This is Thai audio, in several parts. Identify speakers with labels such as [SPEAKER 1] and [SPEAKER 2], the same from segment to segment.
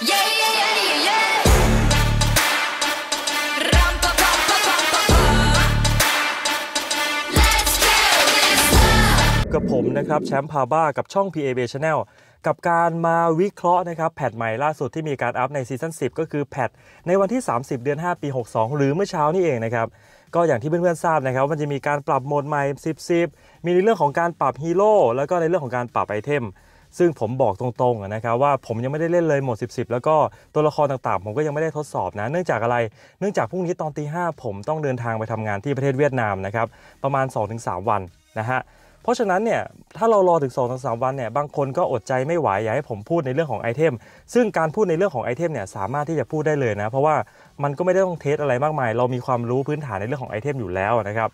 [SPEAKER 1] กับผมนะครับ แชมป์พาบ้ากับช่อง PAB Channel กับการมาวิเคราะห์นะครับแพทใหม่ล่าสุดที่มีการอัพในซีซั่น10 ก็คือแพทในวันที่ 30 เดือน 5 ปี 62 หรือเมื่อเช้านี่เองนะครับ ก็อย่างที่เพื่อนๆทราบนะครับมันจะมีการปรับโหมดใหม่ 10 10 มีในเรื่องของการปรับฮีโร่แล้วก็ในเรื่องของการปรับไอเทมซึ่งผมบอกตรงๆนะครับว่าผมยังไม่ได้เล่นเลย หมด10บแล้วก็ตัวละครต่างๆ ผมก็ยังไม่ได้ทดสอบนะเนื่องจากอะไร เนื่องจากพรุ่งนี้ตอนตีห้าผมต้องเดินทางไปทำงานที่ประเทศเวียดนามนะครับประมาณ 2-3 วันนะฮะเพราะฉะนั้นเนี่ยถ้าเรารอถึง2อสวันเนี่ยบางคนก็อดใจไม่ไหวอยากให้ผมพูดในเรื่องของไอเทมซึ่งการพูดในเรื่องของไอเทมเนี่ยสามารถที่จะพูดได้เลยนะเพราะว่ามันก็ไม่ได้ต้องเทสอะไรมากมายเรามีความรู้พื้นฐานในเรื่องของไอเทมอยู่แล้วนะครับ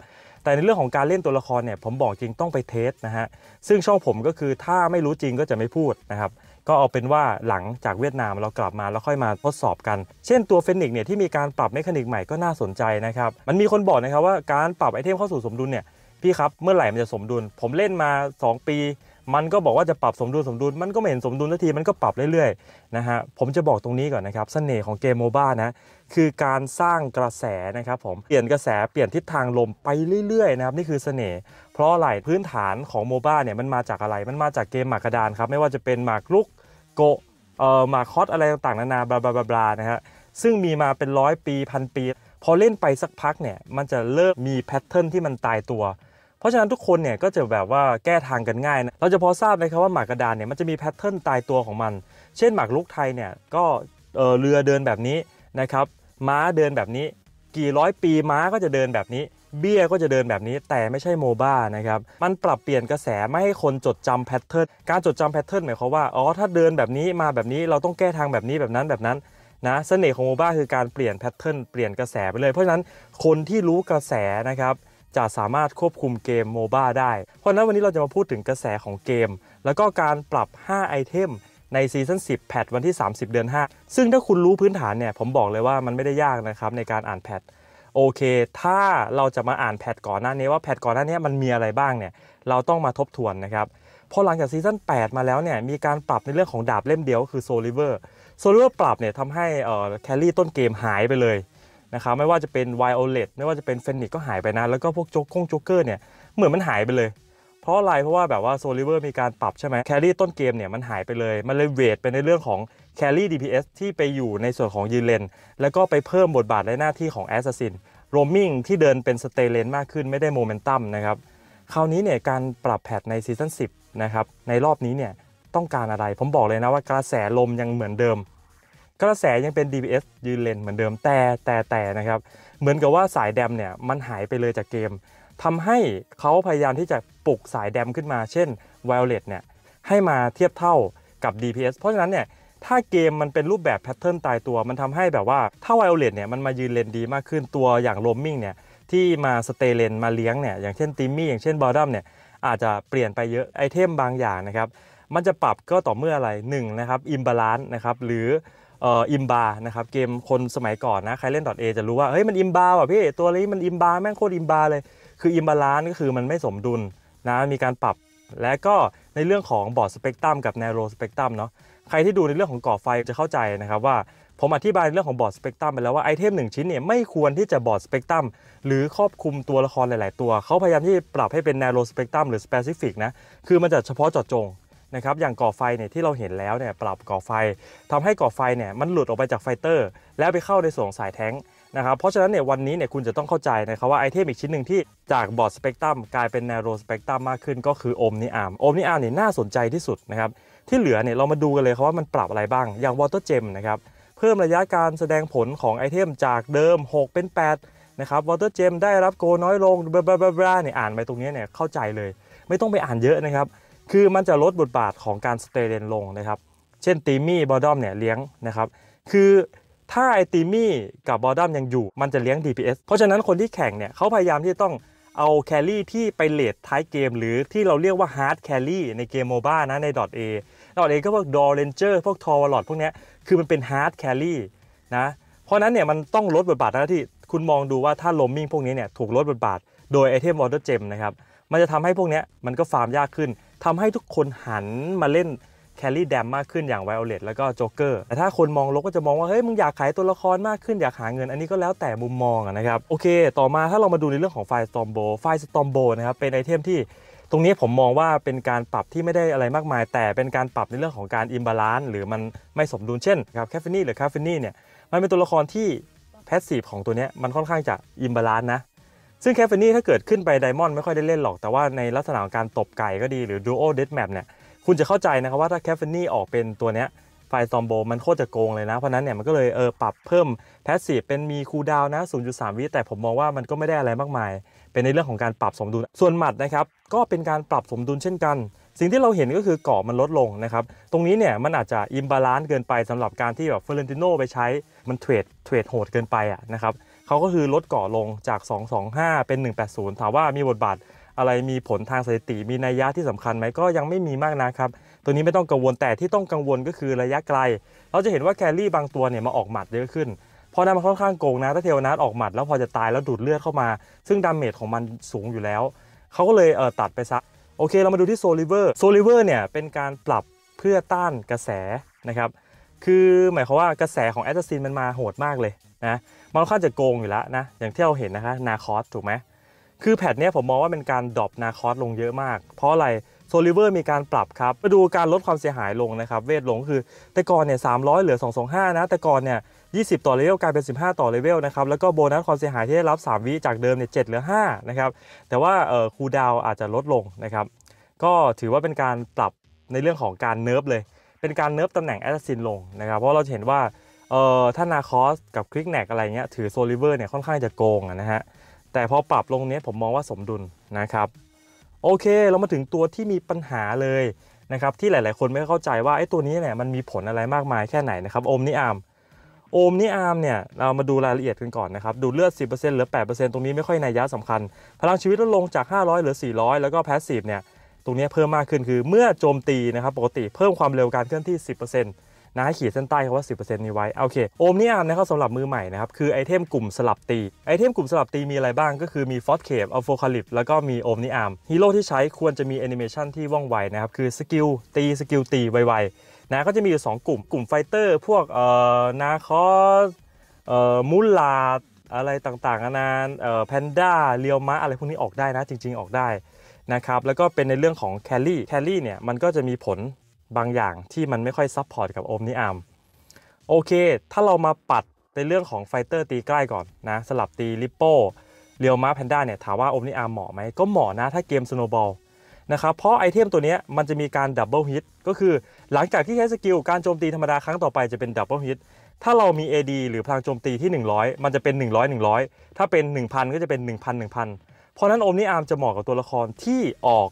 [SPEAKER 1] แต่ในเรื่องของการเล่นตัวละครเนี่ยผมบอกจริงต้องไปเทสนะฮะซึ่งช่องผมก็คือถ้าไม่รู้จริงก็จะไม่พูดนะครับก็เอาเป็นว่าหลังจากเวียดนามเรากลับมา แล้วค่อยมาทดสอบกัน เช่นตัวเฟนิกเนี่ยที่มีการปรับเมคานิกใหม่ก็น่าสนใจนะครับ มันมีคนบอกนะครับว่าการปรับไอเทมเข้าสู่สมดุลเนี่ยพี่ครับเมื่อไหร่มันจะสมดุล ผมเล่นมา 2 ปีมันก็บอกว่าจะปรับสมดุลสมดุล มันก็ไม่เห็นสมดุลสักที มันก็ปรับเรื่อยๆนะฮะ ผมจะบอกตรงนี้ก่อนนะครับสเสน่ห์ของเกมโมบ้านะ คือการสร้างกระแสนะครับผม เปลี่ยนกระแส เปลี่ยนทิศทางลมไปเรื่อยๆนะครับ นี่คือสเสน่ห์ เพราะอะไรพื้นฐานของโมบ้าเนี่ยมันมาจากอะไร มันมาจากเกมหมากกระดานครับ ไม่ว่าจะเป็นหมากลุก โกเอ่อ หมากคอสอะไรต่างๆนานา บลาบลานะฮะ ซึ่งมีมาเป็นร้อยปีพันปี พอเล่นไปสักพักเนี่ย มันจะเริ่มมีแพทเทิร์นที่มันตายตัวราะฉะนั้นทุกคนเนี่ยก็จะแบบว่าแก้ทางกันง่ายนะ เราจะพอทราบไหมครับว่าหมากกระดานเนี่ยมันจะมีแพทเทิร์นตายตัวของมัน เช่นหมากลุกไทยเนี่ยก็เรือเดินแบบนี้นะครับ ม้าเดินแบบนี้ กี่ร้อยปีม้าก็จะเดินแบบนี้เบี้ยก็จะเดินแบบนี้ แต่ไม่ใช่โมบ้านะครับมันปรับเปลี่ยนกระแสไม่ให้คนจดจำแพทเทิร์นการจดจำแพทเทิร์นหมายความว่าอ๋อถ้าเดินแบบนี้มาแบบนี้เราต้องแก้ทางแบบนี้แบบนั้นแบบนั้นนะเสน่ห์ของโมบ้าคือการเปลี่ยนแพทเทิร์นเปลี่ยนกระแสไปเลย เพราะฉะนั้นคนที่รู้กระแสนะครับจะสามารถควบคุมเกมโมบ้าได้ เพราะนั้นวันนี้เราจะมาพูดถึงกระแสของเกม แล้วก็การปรับ 5 ไอเทมในซีซั่น10 แพท วันที่ 30 เดือน 5 ซึ่งถ้าคุณรู้พื้นฐานเนี่ย ผมบอกเลยว่ามันไม่ได้ยากนะครับในการอ่านแพท โอเค ถ้าเราจะมาอ่านแพทก่อนหน้านี้ ว่าแพทก่อนหน้านี้มันมีอะไรบ้างเนี่ย เราต้องมาทบทวนนะครับพอหลังจากซีซั่น8มาแล้วเนี่ยมีการปรับในเรื่องของดาบเล่มเดียวคือโซลิเวอร์โซลิเวอร์ปรับเนี่ยทำให้แคลรี่ต้นเกมหายไปเลยนะครับไม่ว่าจะเป็นไวโอเลตไม่ว่าจะเป็นเฟนิกก็หายไปนะ แล้วก็พวกโจ๊กกงโจ๊กเกอร์เนี่ยเหมือนมันหายไปเลย เพราะอะไรเพราะว่าแบบว่าโซลิเวอร์มีการปรับใช่ไหมแครี่ต้นเกมเนี่ยมันหายไปเลย มันเลยเวทไปในเรื่องของแครี่ดีพีเอสที่ไปอยู่ในส่วนของยืนเลนแล้วก็ไปเพิ่มบทบาทและหน้าที่ของแอสซัสซินโรมิงที่เดินเป็นสเตเลนมากขึ้นไม่ได้โมเมนตัมนะครับคราวนี้เนี่ยการปรับแพทในซีซั่น10นะครับในรอบนี้เนี่ยต้องการอะไรผมบอกเลยนะว่ากระแสลมยังเหมือนเดิมกระแสยังเป็น DBS ยืนเลนเหมือนเดิมแต่แต่แต่นะครับ เหมือนกับว่าสายแดมเนี่ยมันหายไปเลยจากเกม ทำให้เขาพยายามที่จะปลุกสายแดมขึ้นมา เช่น v i o l e t เนี่ยให้มาเทียบเท่ากับ DPS เพราะฉะนั้นเนี่ยถ้าเกมมันเป็นรูปแบบแพทเทิร์นตายตัว มันทำให้แบบว่าถ้า v i o l e t เนี่ยมันมายืนเลนดีมากขึ้นตัวอย่างโรมมิ่งเนี่ยที่มาสเตเลน มาเลี้ยงเนี่ยอย่างเช่นติมมี่อย่างเช่นบอดัมเนี่ยอาจจะเปลี่ยนไปเยอะไอเทมบางอย่างนะครับ มันจะปรับก็ต่อเมื่ออะไร1นะครับอิมบาลานซ์นะครับหรืออิมบา นะครับเกมคนสมัยก่อนนะใครเล่นดอทเอจะรู้ว่าเฮ้ยมันอิมบาว่ะพี่ตัวนี้มันอิมบาแม่งโคตรอิมบา เลยคืออิมบาลานก็คือมันไม่สมดุลนะมีการปรับและก็ในเรื่องของบอร์ดสเปกตรัมกับแนโรสเปกตรัมเนาะใครที่ดูในเรื่องของก่อไฟจะเข้าใจนะครับว่าผมอธิบายเรื่องของบอร์ดสเปกตรัมไปแล้วว่าไอเทมหนึ่งชิ้นเนี่ยไม่ควรที่จะบอร์ดสเปกตรัมหรือครอบคลุมตัวละครหลายๆตัวเขาพยายามที่ปรับให้เป็นแนโรสเปกตรัมหรือสเปซิฟิกนะคือมันจะเฉพาะเจาะจงนะครับอย่างก่อไฟเนี่ยที่เราเห็นแล้วเนี่ยปรับก่อไฟ ทำให้ก่อไฟเนี่ยมันหลุดออกไปจากไฟเตอร์ แล้วไปเข้าในส่วนสายแท้งนะครับ เพราะฉะนั้นเนี่ยวันนี้เนี่ยคุณจะต้องเข้าใจนะครับว่าไอเทมอีกชิ้นหนึ่งที่จากบอร์ดสเปกตรัมกลายเป็นแนโรสเปกตรัมมากขึ้นก็คือโอมนิอาร์มโอมนิอาร์มเนี่ยน่าสนใจที่สุดนะครับที่เหลือเนี่ยเรามาดูกันเลยครับว่ามันปรับอะไรบ้างอย่างวอเตอร์เจมนะครับเพิ่มระยะการแสดงผลของไอเทมจากเดิม 6 เป็น8นะครับวอเตอร์เจมได้รับโกน้อยลงบลาเนี่ยอ่านไปตรงนี้เนี่ยเข้าใจเลย ไม่ต้องไปอ่านเยอะนะครับคือมันจะลดบทบาทของการสเตเลนลงนะครับ เช่นตีมี่บอดอมเนี่ยเลี้ยงนะครับ คือถ้าไอตีมี่กับบอดอม ยังอยู่มันจะเลี้ยง DPS เพราะฉะนั้นคนที่แข่งเนี่ย เขาพยายามที่ต้องเอาแครี่ที่ไปเลดท้ายเกมหรือที่เราเรียกว่าฮาร์ดแครี่ในเกมโมบ้านะ ใน .a ดอทเอก็พวกดอเรนเจอร์พวกทอร์วอลลอพวกนี้คือมันเป็นฮาร์ดแครี่นะ เพราะนั้นเนี่ยมันต้องลดบทบาทหน้าที่คุณมองดูว่าถ้าลมมิ่งพวกนี้เนี่ยถูกลดบทบาทโดยไอเทมวอเตอร์เจมนะครับ มันจะทำให้พวกนี้มันก็ฟาร์มยากขึ้นทำให้ทุกคนหันมาเล่นแคลรี่แดมมากขึ้นอย่างไวโอเลตแล้วก็โจ๊กเกอร์แต่ถ้าคนมองลบก็จะมองว่าเฮ้ยมึงอยากขายตัวละครมากขึ้นอยากหาเงินอันนี้ก็แล้วแต่มุมมองนะครับ โอเค ต่อมาถ้าเรามาดูในเรื่องของไฟสตอมโบไฟสตอมโบนะครับเป็นไอเทมที่ ตรงนี้ผมมองว่าเป็นการปรับที่ไม่ได้อะไรมากมาย แต่เป็นการปรับในเรื่องของการอิมบาลานซ์หรือมันไม่สมดุลเช่นครับแคฟเฟนี่หรือคาเฟนี่เนี่ยมันเป็นตัวละครที่แพสซีฟของตัวนี้มันค่อนข้างจะอิมบาลานซ์นะซึ่งแคฟเฟนี่ถ้าเกิดขึ้นไปไดมอนด์ไม่ค่อยได้เล่นหรอกแต่ว่าในลักษณะของการตบไก่ก็ดีหรือดูโอเดดแมปเนี่ยคุณจะเข้าใจนะครับว่าถ้าแคฟเฟนี่ออกเป็นตัวเนี้ยไฟซอมโบมันโคตรจะโกงเลยนะเพราะนั้นเนี่ยมันก็เลยเออปรับเพิ่มแพสซีฟเป็นมีคูดาวนะ0.3 วิแต่ผมมองว่ามันก็ไม่ได้อะไรมากมาย เป็นในเรื่องของการปรับสมดุล ส่วนหมัดนะครับก็เป็นการปรับสมดุลเช่นกัน สิ่งที่เราเห็นก็คือเกาะมันลดลงนะครับตรงนี้เนี่ยมันอาจจะอิมบาลานซ์เกินไปสำหรับการที่แบบเฟอร์เรนติโนไปใช้มันเทรดเทรดโหดเกินไปอ่ะนะครับเขาก็คือลดก่อลงจาก 225 เป็น 180 ถามว่ามีบทบาท อะไรมีผลทางสถิติ มีนัยยะที่สำคัญไหมก็ยังไม่มีมากนะครับ ตัวนี้ไม่ต้องกังวล แต่ที่ต้องกังวลก็คือระยะไกล เราจะเห็นว่าแครี่บางตัวเนี่ยมาออกหมัดเยอะขึ้น พอนั้นมันค่อนข้างโกงนะ ถ้าเทวนาทออกหมัดแล้วพอจะตายแล้วดูดเลือดเข้ามา ซึ่งดาเมจของมันสูงอยู่แล้ว เขาก็เลยเออตัดไปซะ โอเค เรามาดูที่โซลิเวอร์ โซลิเวอร์เนี่ยเป็นการปรับเพื่อต้านกระแสนะครับ คือหมายความว่ากระแสของแอตตาซินมันมาโหดมากเลยนะมันค่อนข้างจะโกงอยู่แล้วนะอย่างที่เราเห็นนะคะนาคอสถูกไหมคือแพทเนี้ยผมมองว่าเป็นการดรอปนาคอสลงเยอะมาก เพราะอะไรโซลิเวอร์มีการปรับครับมาดูการลดความเสียหายลงนะครับเวทลงคือ แต่ก่อนเนี่ยสามร้อยเหลือ2องนะ แต่ก่อนเนี่ย20 ต่อเลเวลกลายเป็น 15 ต่อเลเวลนะครับแล้วก็โบนัสความเสียหายที่ได้รับ 3วิจากเดิมเนี่ยเเหลือ 5 นะครับ แต่ว่าเออคูดาวอาจจะลดลงนะครับก็ถือว่าเป็นการปรับในเรื่องของการเนิร์ฟเลย เป็นการเนิร์ฟตำแหน่งแอสซินลงนะครับเพราะเราเห็นว่าเอ่อถ้านาคอสกับคลิกแนกอะไรเงี้ยถือโซลิเวอร์เนี่ยค่อนข้างจะโกงนะฮะแต่พอปรับลงเนี้ยผมมองว่าสมดุลนะครับโอเคเรามาถึงตัวที่มีปัญหาเลยนะครับที่หลาย ๆ คนไม่เข้าใจว่าไอ้ตัวนี้เนี่ยมันมีผลอะไรมากมายแค่ไหนนะครับโอมนิอามโอมนิอามเนี่ยเรามาดูรายละเอียดกันก่อนนะครับดูเลือด 10%เหลือ 8%ตรงนี้ไม่ค่อยในยยะสำคัญ พลังชีวิตลดลงจาก500เหลือ400 แล้วก็แพสซีฟเนี่ยตรงนี้เพิ่มมากขึ้นคือเมื่อโจมตีนะครับปกติเพิ่มความเร็วการเคลื่อนที่ 10%นะให้ขีดเส้นใต้คำว่า 10%นี้ไว้ โอเคโอมน่ยามนะครับสำหรับมือใหม่นะครับคือไอเทมกลุ่มสลับตีไอเทมกลุ่มสลับตีมีอะไรบ้างก็คือมีฟอสเคปอัลโฟคาลิปแล้วก็มีโอมน่ยามฮีโร่ที่ใช้ควรจะมีแอนิเมชันที่ว่องไวนะครับคือสกิลตีสกิลตีไวๆนะก็จะมีอยู่2กลุ่มกลุ่มไฟเตอร์พวกเอ่อนาคอสเอ่อมูลาดอะไรต่างๆ นานเอ่อแพนด้าเรียวมะอะไรพวกนี้ออกได้นะ จริงๆออกได้นะครับแล้วก็เป็นในเรื่องของแคลรี่แคลรี่เนี่ยมันก็จะมีผลบางอย่างที่มันไม่ค่อยซับพอร์ตกับโอมนิอัมโอเค ถ้าเรามาปัดในเรื่องของไฟเตอร์ตีใกล้ก่อนนะสลับตีลิปโป้เรียวมาแพนด้าเนี่ยถามว่าโอมนิอาร์เหมาะไหมก็เหมาะนะถ้าเกมสโนบอลนะครับเพราะไอเทมตัวนี้มันจะมีการดับเบิลฮิตก็คือหลังจากที่ใช้สกิล การโจมตีธรรมดาครั้งต่อไปจะเป็นดับเบิลฮิตถ้าเรามี AD หรือพลังโจมตีที่ 100 มันจะเป็น 100 100 ถ้าเป็น 1000ก็จะเป็น1000 1000เพราะนั้นโอมนิอาร์จะเหมาะกับตัวละครที่ออก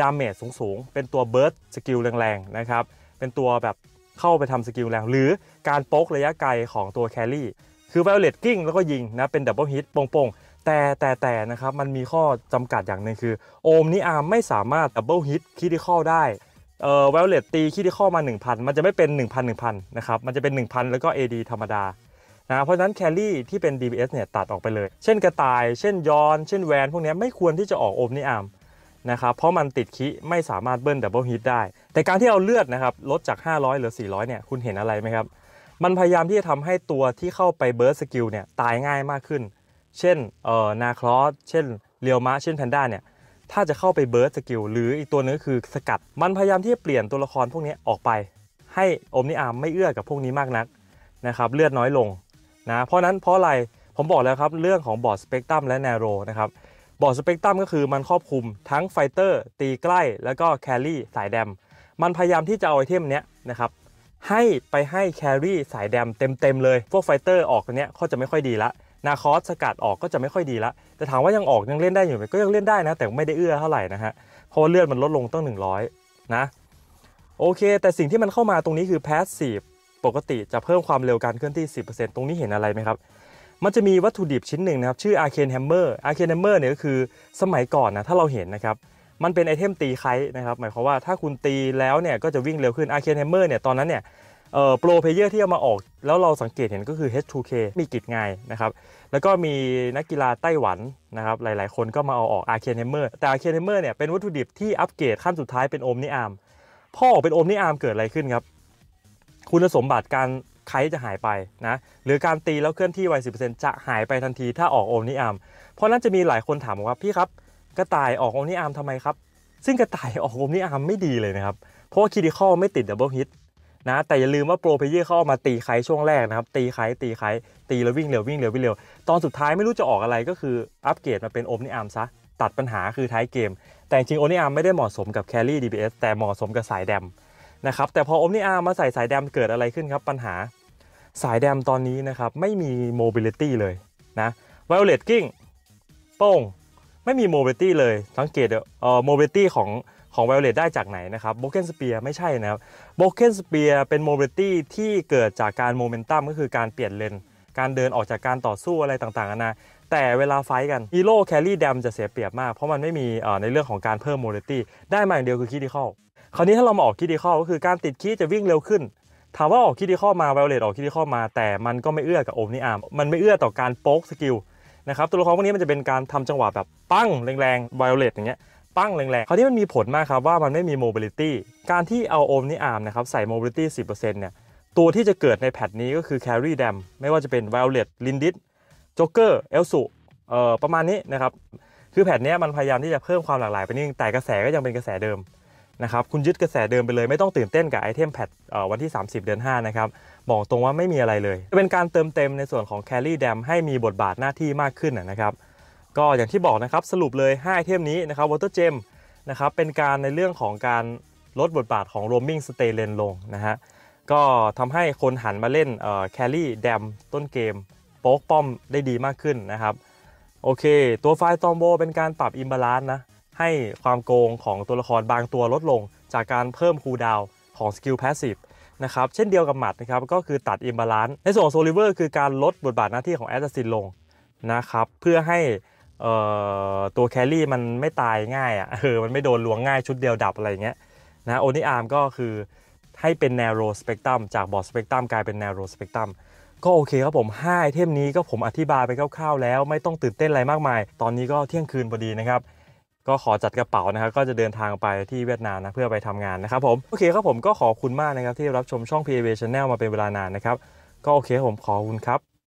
[SPEAKER 1] ดาเมจสูงๆ เป็นตัวเบิร์ดสกิลแรงๆ นะครับ เป็นตัวแบบเข้าไปทำสกิลแรง หรือการโป๊กระยะไกลของตัวแครี่ คือไวโอเลตกิ้งแล้วก็ยิงนะ เป็นดับเบิลฮิตโป่งๆ แต่แต่แต่นะครับ มันมีข้อจำกัดอย่างหนึ่งคือโอมนิอาร์มไม่สามารถดับเบิลฮิตคิดิคอได้ เอ่อวอลเลตตีคิดข้อมา 1,000 มันจะไม่เป็น 1,000 1,000นะครับ มันจะเป็น 1,000 แล้วก็ AD ธรรมดานะ เพราะฉะนั้นแคลรี่ที่เป็น d b s เนี่ยตัดออกไปเลย เช่นกระต่าย เช่นยอน เช่นแวนพวกนี้ไม่ควรที่จะออกโอมนิอาร์มนะครับเพราะมันติดคิไม่สามารถเบิ้ลดับเบิลฮิตได้ แต่การที่เอาเลือดนะครับลดจาก 500 หรือ 400เนี่ยคุณเห็นอะไรไหมครับ มันพยายามที่จะทำให้ตัวที่เข้าไปเบิร์ดสกิลเนี่ยตายง่ายมากขึ้น เช่นเอ่อนาครอสเช่นเรียวมาเช่นแพนด้าเนี่ยถ้าจะเข้าไปเบิร์ดสกิลหรืออีกตัวนึงคือสกัดมันพยายามที่จะเปลี่ยนตัวละครพวกนี้ออกไป ให้อมนิอามไม่เอื้อกับพวกนี้มากนักนะครับ เลือดน้อยลงนะเพราะนั้นเพราะอะไรผมบอกแล้วครับเรื่องของบอร์ดสเปกตรัมและแนโรนะครับบอร์ดสเปกตรัมก็คือมันครอบคลุมทั้งไฟเตอร์ตีใกล้ แล้วก็แครี่สายแดมมันพยายามที่จะเอาไอเทมเนี้ยนะครับให้ไปให้แครี่สายแดมเต็ม ๆ เลยพวกไฟเตอร์ออกเนี้ยเขาจะไม่ค่อยดีละนาคอสสกัดออกก็จะไม่ค่อยดีละแต่ถามว่ายังออกยังเล่นได้อยู่ไหมก็ยังเล่นได้นะแต่ไม่ได้เอื้อเท่าไหร่นะฮะเพราะเลือดมันลดลงตั้ง 100นะโอเคแต่สิ่งที่มันเข้ามาตรงนี้คือแพสซีฟปกติจะเพิ่มความเร็วการเคลื่อนที่ 10%ตรงนี้เห็นอะไรไหมครับมันจะมีวัตถุดิบชิ้นหนึ่งนะครับชื่ออาร์เคนแฮมเมอร์อาร์เคนแฮมเมอร์เนี่ยก็คือสมัยก่อนนะถ้าเราเห็นนะครับมันเป็นไอเทมตีไคนะครับหมายความว่าถ้าคุณตีแล้วเนี่ยก็จะวิ่งเร็วขึ้นอาร์เคนแฮมเมอร์เนี่ยตอนนั้นเนี่ยเอ่อโปรเพเยอร์ที่เอามาออก แล้วเราสังเกตเห็นก็คือ H2K มีกิจงายนะครับแล้วก็มีนักกีฬาไต้หวันนะครับหลายๆคนก็มาเอาออกอาร์เคนแฮมเมอร์แต่อาร์เคนแฮมเมอร์เนี่ยเป็นวัตถุดิบที่อัปเกรดขั้นสุดท้ายเป็นโอมนิอาร์มพ่ออกเป็นโอมนิอาร์มเกิดอะไรขึ้นครับคุณสมบัติการไคจะหายไปนะหรือการตีแล้วเคลื่อนที่ไว10%จะหายไปทันทีถ้าออกโอมนิอัมเพราะนั้นจะมีหลายคนถามว่าพี่ครับกระต่ายออกโอมนิอัมทำไมครับซึ่งกระต่ายออกโอมนิอัมไม่ดีเลยนะครับเพราะว่าคีดิคอลไม่ติดดับเบิลฮิตนะแต่อย่าลืมว่าโปรเพเยอร์เข้ามาตีไคช่วงแรกนะครับตีไคตีไคตีแล้ววิ่งเร็ววิ่งเร็ววิ่งเร็วตอนสุดท้ายไม่รู้จะออกอะไรก็คืออัปเกรดมาเป็นโอมนิอัมซะ ตัดปัญหาคือท้ายเกม แต่จริงโอมนิอัมไม่ได้เหมาะสมกับแคลรี่เอสแต่เหมาะสมกับสายแดมนะครับแต่พอโอนิอัมมาใส่สายแดมเกิดอะไรขึ้นครับปัญหาสายแดมตอนนี้นะครับไม่มีโมบิลิตี้เลยนะไวโอเลตกิ้งโป้งไม่มีโมบิลิตี้เลยสังเกตเอ่อโมบิลิตี้ของของไวโอเลตได้จากไหนนะครับโบเกนสเปียไม่ใช่นะครับโบเกนสเปียเป็นโมบิลิตี้ที่เกิดจากการโมเมนตัมก็คือการเปลี่ยนเลน การเดินออกจากการต่อสู้อะไรต่างๆนะแต่เวลาไฟกันฮีโร่แคลรี่แดมจะเสียเปรียบมาก เพราะมันไม่มีในเรื่องของการเพิ่มโมเลตี้ได้มาอย่างเดียวคือคิดิคอลคราวนี้ถ้าเรามาออกคิดิคอลก็คือการติดคีจะวิ่งเร็วขึ้นถามว่าออกคิดที่ข้อมาไวโอเลตออกคิดที่ข้อมา แต่มันก็ไม่เอื้อกับโอมนิอาร์มมันไม่เอื้อต่อการโป๊กสกิลนะครับ ตัวละครพวกนี้มันจะเป็นการทำจังหวะแบบปั้งแรงๆไวโอเลตอย่างเงี้ยปั้งแรงๆคราวนี้มันมีผลมากครับว่ามันไม่มีโมบิลิตี้การที่เอาโอมนิอาร์มนะครับใส่โมบิลิตี้สิเนี่ยตัวที่จะเกิดในแพทนี้ก็คือแครีแดมไม่ว่าจะเป็นไวโอเลตลินดิสจ็อกเกอร์เอลสุเออประมาณนี้นะครับคือแพทนี้มันพยายามที่จะเพิ่มความหลากหลายไปนิดนึงแต่กระแสก็ยังเป็นกระแสเดิมนะครับคุณยึดกระแสเดิมไปเลย ไม่ต้องตื่นเต้นกับไอเทมแพดวันที่ 30 เดือน5 นะครับ บอกตรงว่าไม่มีอะไรเลยจะเป็นการเติมเต็มในส่วนของแคลรี่แดมให้มีบทบาทหน้าที่มากขึ้นนะครับ ก็อย่างที่บอกนะครับ สรุปเลย 5 ไอเทมนี้นะครับวอเตอร์เจมนะครับเป็นการในเรื่องของการลดบทบาทของโรมมิงสเตเลนลงนะฮะก็ทำให้คนหันมาเล่นแคลรี่แดมต้นเกม โป๊กป้อมได้ดีมากขึ้นนะครับโอเค ตัวไฟล์ตอมโบเป็นการปรับอิมบาลานซ์นะให้ความโกงของตัวละครบางตัวลดลงจากการเพิ่มคูลดาวของสกิลแพสซีฟนะครับเช่นเดียวกับหมัดนะครับก็คือตัดอิมบาลานซ์ในส่วนของโซลิเวอร์คือการลดบทบาทหน้าที่ของแอสซิสินลงนะครับเพื่อให้ตัวแคลรี่มันไม่ตายง่ายอ่ะเออมันไม่โดนลวงง่ายชุดเดียวดับอะไรเงี้ยนะโอนิอาร์มก็คือให้เป็นแนวโรสเปกตรัมจากบอสเปกตรัมกลายเป็นแนวโรสเปกตรัมก็โอเคครับผมาไอเทมนี้ก็ผมอธิบายไปคร่าวๆ แล้วไม่ต้องตื่นเต้นอะไรมากมาย ตอนนี้ก็เที่ยงคืนพอดีนะครับก็ขอจัดกระเป๋านะครับก็จะเดินทางไปที่เวียดนามนะเพื่อไปทำงานนะครับผมโอเคครับผมก็ขอคุณมากนะครับที่รับชมช่อง PAV Channel มาเป็นเวลานานนะครับ ก็โอเคผมขอคุณครับ